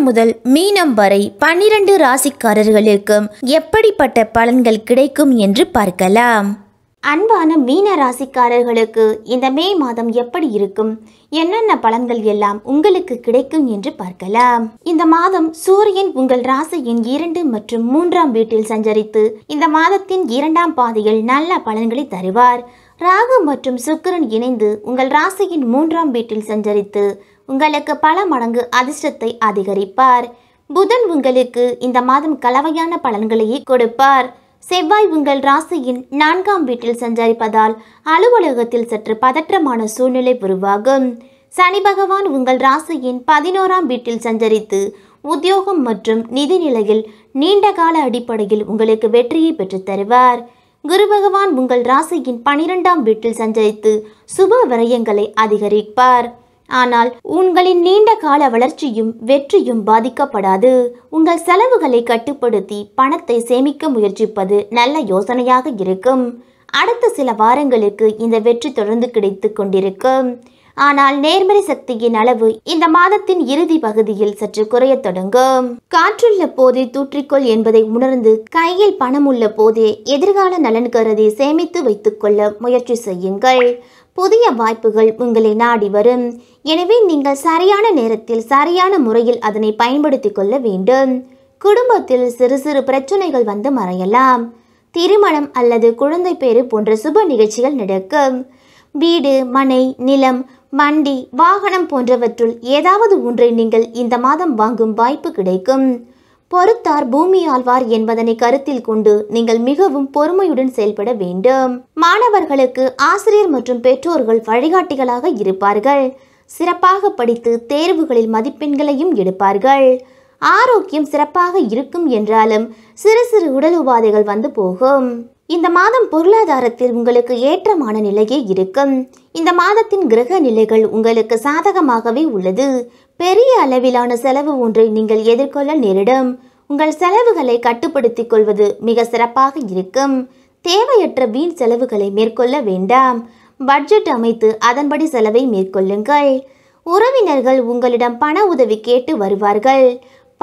மேஷம் முதல் மீனம் வரை பன்னிரண்டு ராசிக்காரர்களுக்கும் எப்படிப்பட்ட பலன்கள் கிடைக்கும் என்று பார்க்கலாம் அன்பான மீன ராசிக்காரர்களுக்கு இந்த மே மாதம் எப்படி இருக்கும் என்னென்ன பலன்கள் எல்லாம் உங்களுக்கு கிடைக்கும் என்று பார்க்கலாம் இந்த மாதம் சூரியன் உங்கள் ராசியின் இரண்டு மற்றும் மூன்றாம் வீட்டில் சஞ்சரித்து இந்த மாதத்தின் இரண்டாம் பாதையில் நல்ல பலன்களை தருவார் ராகு மற்றும் சுக்கரன் இணைந்து உங்கள் ராசியின் மூன்றாம் வீட்டில் சஞ்சரித்து உங்களுக்கு பல மடங்கு அதிர்ஷ்டத்தை அதிகரிப்பார் புதன் உங்களுக்கு இந்த மாதம் கலவையான பலன்களையே கொடுப்பார் செவ்வாய் உங்கள் ராசியின் நான்காம் வீட்டில் சஞ்சரிப்பதால் அலுவலகத்தில் சற்று பதற்றமான சூழ்நிலை உருவாகும் சனி பகவான் உங்கள் ராசியின் பதினோராம் வீட்டில் சஞ்சரித்து உத்தியோகம் மற்றும் நிதி நிலையில் நீண்டகால அடிப்படையில் உங்களுக்கு வெற்றியை பெற்றுத் தருவார் குரு பகவான் உங்கள் ராசியின் பனிரெண்டாம் வீட்டில் சஞ்சரித்து சுப விரயங்களை அதிகரிப்பார் ஆனால் உங்களின் நீண்ட கால வளர்ச்சியும் வெற்றியும் பாதிக்கப்படாது உங்கள் செலவுகளை கட்டுப்படுத்தி பணத்தை சேமிக்க முயற்சிப்பது நல்ல யோசனையாக இருக்கும் அடுத்த சில வாரங்களுக்கு இந்த வெற்றி தொடர்ந்து கிடைத்து கொண்டிருக்கும் ஆனால் நேர்மறை சக்தியின் அளவு இந்த மாதத்தின் இறுதி பகுதியில் சற்று குறைய தொடங்கும் காற்றுள்ள போதே தூற்றிக்கொள் என்பதை உணர்ந்து கையில் பணம் உள்ள போதே எதிர்கால நலன் கருதி சேமித்து வைத்துக்கொள்ள முயற்சி செய்யுங்கள் புதிய வாய்ப்புகள் உங்களை நாடி வரும் எனவே நீங்கள் சரியான நேரத்தில் சரியான முறையில் அதனை பயன்படுத்திக் கொள்ள வேண்டும் குடும்பத்தில் சிறு சிறு பிரச்சனைகள் வந்து மறையலாம் திருமணம் அல்லது குழந்தை பேறு போன்ற சுப நிகழ்ச்சிகள் நடக்கும் வீடு மனை நிலம் வண்டி வாகனம் போன்றவற்றுள் ஏதாவது ஒன்றை நீங்கள் இந்த மாதம் வாங்கும் வாய்ப்பு கிடைக்கும் பொறுத்தார் பூமியாழ்வார் என்பதனை கருத்தில் கொண்டு நீங்கள் மிகவும் பொறுமையுடன் செயல்பட வேண்டும் மாணவர்களுக்கு ஆசிரியர் மற்றும் பெற்றோர்கள் வழிகாட்டிகளாக இருப்பார்கள் சிறப்பாக படித்து தேர்வுகளில் மதிப்பெண்களையும் எடுப்பார்கள் ஆரோக்கியம் சிறப்பாக இருக்கும் என்றாலும் சிறு சிறு உடல் உபாதைகள் வந்து போகும் இந்த மாதம் பொருளாதாரத்தில் உங்களுக்கு ஏற்றமான நிலையே இருக்கும் இந்த மாதத்தின் கிரக நிலைகள் உங்களுக்கு சாதகமாகவே உள்ளது பெரிய அளவிலான செலவு ஒன்றை நீங்கள் எதிர்கொள்ள நேரிடும் உங்கள் செலவுகளை கட்டுப்படுத்திக் கொள்வது மிக சிறப்பாக இருக்கும் தேவையற்ற வீண் செலவுகளை மேற்கொள்ள வேண்டாம் பட்ஜெட் அமைத்து அதன்படி செலவை மேற்கொள்ளுங்கள் உறவினர்கள் உங்களிடம் பண உதவி கேட்டு வருவார்கள்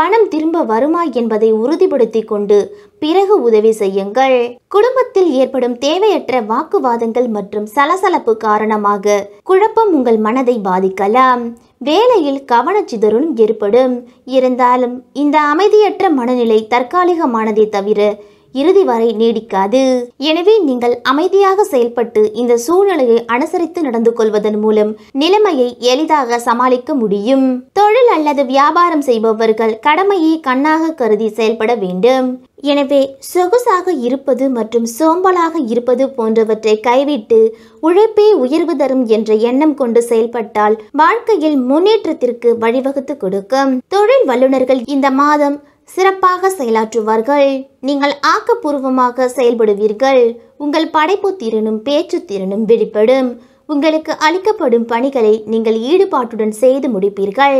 பணம் திரும்ப வருமா என்பதை உறுதிப்படுத்தி கொண்டு பிறகு உதவி செய்யுங்கள் குடும்பத்தில் ஏற்படும் தேவையற்ற வாக்குவாதங்கள் மற்றும் சலசலப்பு காரணமாக குழப்பம் உங்கள் மனதை பாதிக்கலாம் வேலையில் கவனச்சிதறலும் ஏற்படும் இருந்தாலும் இந்த அமைதியற்ற மனநிலை தற்காலிகமானதே தவிர இறுதி வரை நீடிக்காது எனவே நீங்கள் அமைதியாக செயல்பட்டு இந்த சூழ்நிலையை அனுசரித்து நடந்து கொள்வதன் மூலம் நிலைமையை எளிதாக சமாளிக்க முடியும் தொழில் அல்லது வியாபாரம் செய்பவர்கள் கடமையை கண்ணாக கருதி செயல்பட வேண்டும் எனவே சொகுசாக இருப்பது மற்றும் சோம்பலாக இருப்பது போன்றவற்றை கைவிட்டு உழைப்பே உயர்வு தரும் என்ற எண்ணம் கொண்டு செயல்பட்டால் வாழ்க்கையில் முன்னேற்றத்திற்கு வழிவகுத்து கொடுக்கும் தொழில் வல்லுநர்கள் இந்த மாதம் சிறப்பாக செயலாற்றுவார்கள் நீங்கள் ஆக்கப்பூர்வமாக செயல்படுவீர்கள் உங்கள் படைப்பு திறனும் பேச்சு திறனும் வெளிப்படும் உங்களுக்கு அளிக்கப்படும் பணிகளை நீங்கள் ஈடுபாட்டுடன் செய்து முடிப்பீர்கள்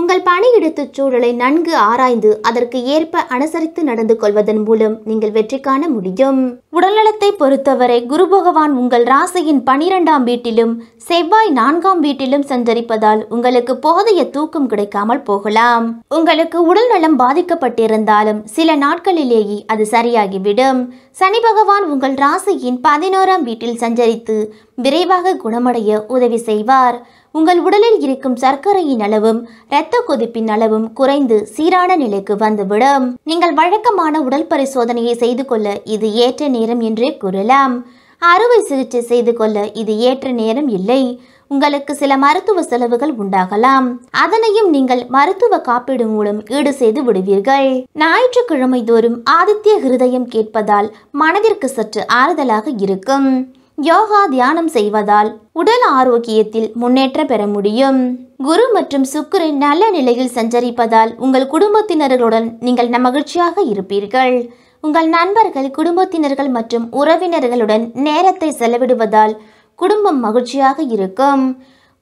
உங்கள் பணியிடத்துச் சூழலை நன்கு ஆராய்ந்து அதற்கு ஏற்ப அனுசரித்து நடந்து கொள்வதன் மூலம் நீங்கள் வெற்றி காண முடியும் உடல்நலத்தை பொறுத்தவரை குரு பகவான் உங்கள் ராசியின் பனிரெண்டாம் வீட்டிலும் செவ்வாய் நான்காம் வீட்டிலும் சஞ்சரிப்பதால் உங்களுக்கு போதிய தூக்கம் கிடைக்காமல் போகலாம் உங்களுக்கு உடல் நலம் பாதிக்கப்பட்டிருந்தாலும் சில நாட்களிலேயே அது சரியாகிவிடும் சனி பகவான் உங்கள் ராசியின் பதினோராம் வீட்டில் சஞ்சரித்து விரைவாக குணமடைய உதவி செய்வார் உங்கள் உடலில் இருக்கும் சர்க்கரையின் அளவும் இரத்த கொதிப்பின் அளவும் குறைந்து சீரான நிலைக்கு வந்துவிடும் நீங்கள் வழக்கமான உடல் பரிசோதனையை செய்து கொள்ள இது ஏற்ற நேரம் என்றே கூறலாம் அறுவை சிகிச்சை செய்து கொள்ள இது ஏற்ற நேரம் இல்லை உங்களுக்கு சில மருத்துவ செலவுகள் உண்டாகலாம் அதனையும் நீங்கள் மருத்துவ காப்பீடு மூலம் ஈடு செய்து விடுவீர்கள் ஞாயிற்றுக்கிழமை தோறும் ஆதித்ய ஹிருதயம் கேட்பதால் மனதிற்கு சற்று ஆறுதலாக இருக்கும் யோகா தியானம் செய்வதால் உடல் ஆரோக்கியத்தில் முன்னேற்றம் பெற முடியும் குரு மற்றும் சுக்கிரன் நல்ல நிலையில் சஞ்சரிப்பதால் உங்கள் குடும்பத்தினர்களுடன் நீங்கள் மகிழ்ச்சியாக இருப்பீர்கள் உங்கள் நண்பர்கள் குடும்பத்தினர்கள் மற்றும் உறவினர்களுடன் நேரத்தை செலவிடுவதால் குடும்பம் மகிழ்ச்சியாக இருக்கும்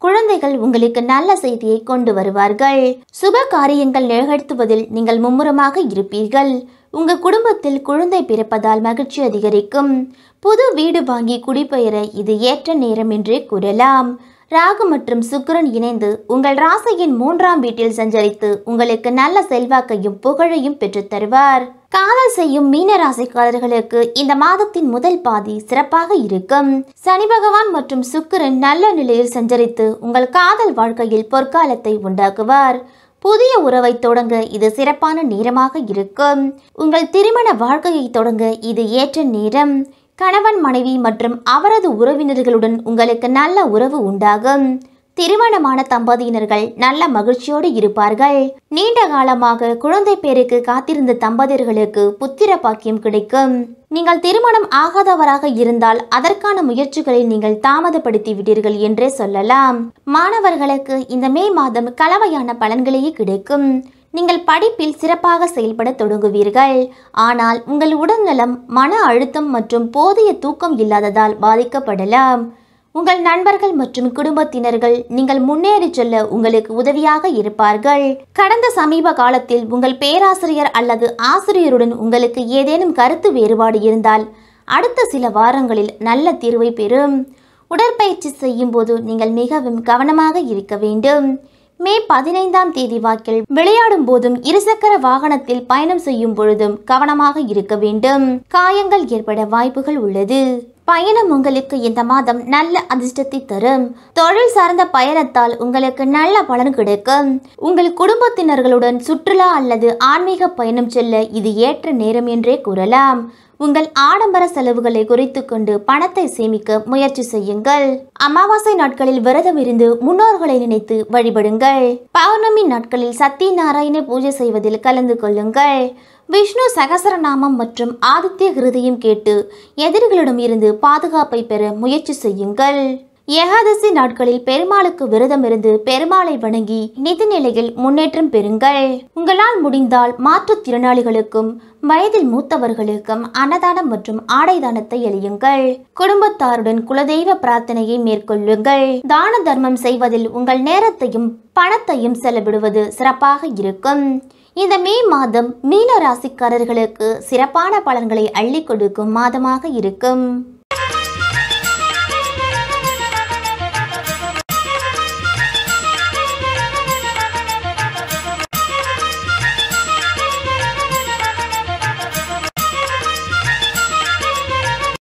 குழந்தைகள் உங்களுக்கு நல்ல செய்தியை கொண்டு வருவார்கள் சுப காரியங்கள் நிகழ்த்துவதில் நீங்கள் மும்முரமாக இருப்பீர்கள் உங்கள் குடும்பத்தில் குழந்தை பிறப்பதால் மகிழ்ச்சி அதிகரிக்கும் புது வீடு வாங்கி குடிபெயர இது ஏற்ற நேரம் என்றே கூறலாம் ராகு மற்றும் சுக்கரன் இணைந்து உங்கள் ராசியின் மூன்றாம் வீட்டில் சஞ்சரித்து உங்களுக்கு நல்ல செல்வாக்கையும் புகழையும் பெற்றுத் தருவார் காதல் செய்யும் மீன ராசிக்காரர்களுக்கு இந்த மாதத்தின் முதல் பாதி சிறப்பாக இருக்கும் சனி பகவான் மற்றும் சுக்கரன் நல்ல நிலையில் சஞ்சரித்து உங்கள் காதல் வாழ்க்கையில் பொற்காலத்தை உண்டாக்குவார் புதிய உறவை தொடங்க இது சிறப்பான நேரமாக இருக்கும் உங்கள் திருமண வாழ்க்கையை தொடங்க இது ஏற்ற நேரம் கணவன் மனைவி மற்றும் அவரது உறவினர்களுடன் உங்களுக்கு நல்ல உறவு உண்டாகும் திருமணமான தம்பதியினர்கள் நல்ல மகிழ்ச்சியோடு இருப்பார்கள் நீண்ட காலமாக குழந்தை பேருக்கு காத்திருந்த தம்பதியர்களுக்கு புத்திர பாக்கியம் கிடைக்கும் நீங்கள் திருமணம் ஆகாதவராக இருந்தால் அதற்கான முயற்சிகளை நீங்கள் தாமதப்படுத்தி விட்டீர்கள் என்றே சொல்லலாம் மாணவர்களுக்கு இந்த மே மாதம் கலவையான பலன்களையே கிடைக்கும் நீங்கள் படிப்பில் சிறப்பாக செயல்பட தொடங்குவீர்கள் ஆனால் உங்கள் உடல்நலம் மன அழுத்தம் மற்றும் போதிய தூக்கம் இல்லாததால் பாதிக்கப்படலாம் உங்கள் நண்பர்கள் மற்றும் குடும்பத்தினர்கள் நீங்கள் முன்னேறி செல்ல உங்களுக்கு உதவியாக இருப்பார்கள் கடந்த சமீப காலத்தில் உங்கள் பேராசிரியர் அல்லது ஆசிரியருடன் உங்களுக்கு ஏதேனும் கருத்து வேறுபாடு இருந்தால் அடுத்த சில வாரங்களில் நல்ல தீர்வை பெறும் உடற்பயிற்சி செய்யும் போது நீங்கள் மிகவும் கவனமாக இருக்க வேண்டும் மே பதினைந்தாம் தேதி வாக்கில் விளையாடும் போதும் இருசக்கர வாகனத்தில் பயணம் செய்யும் பொழுதும் கவனமாக இருக்க வேண்டும் காயங்கள் ஏற்பட வாய்ப்புகள் உள்ளது பயணம் உங்களுக்கு இந்த மாதம் நல்ல அதிர்ஷ்டத்தை தரும் தொழில் சார்ந்த பயணத்தால் உங்களுக்கு நல்ல பலன் கிடைக்கும் உங்கள் குடும்பத்தினர்களுடன் சுற்றுலா அல்லது ஆன்மீக பயணம் செல்ல இது ஏற்ற நேரம் என்றே கூறலாம் உங்கள் ஆடம்பர செலவுகளை குறைத்து கொண்டு பணத்தை சேமிக்க முயற்சி செய்யுங்கள் அமாவாசை நாட்களில் விரதம் இருந்து முன்னோர்களை நினைத்து வழிபடுங்கள் பௌர்ணமி நாட்களில் சத்தியநாராயண பூஜை செய்வதில் கலந்து கொள்ளுங்கள் விஷ்ணு சகசரநாமம் மற்றும் ஆதித்ய ஹிருதயம் கேட்டு எதிரிகளிடம் இருந்து பாதுகாப்பை பெற முயற்சி செய்யுங்கள் ஏகாதசி நாட்களில் பெருமாளுக்கு விரதம் இருந்து பெருமாளை வணங்கி நிதி நிலையில் முன்னேற்றம் பெறுங்கள் உங்களால் முடிந்தால் மாற்றுத்திறனாளிகளுக்கும் வயதில் மூத்தவர்களுக்கும் அன்னதானம் மற்றும் ஆடை தானத்தை எழியுங்கள் குடும்பத்தாருடன் குலதெய்வ பிரார்த்தனையை மேற்கொள்ளுங்கள் தான தர்மம் செய்வதில் உங்கள் நேரத்தையும் பணத்தையும் செலவிடுவது சிறப்பாக இருக்கும் இந்த மே மாதம் மீன ராசிக்காரர்களுக்கு சிறப்பான பலன்களை அள்ளி கொடுக்கும் மாதமாக இருக்கும்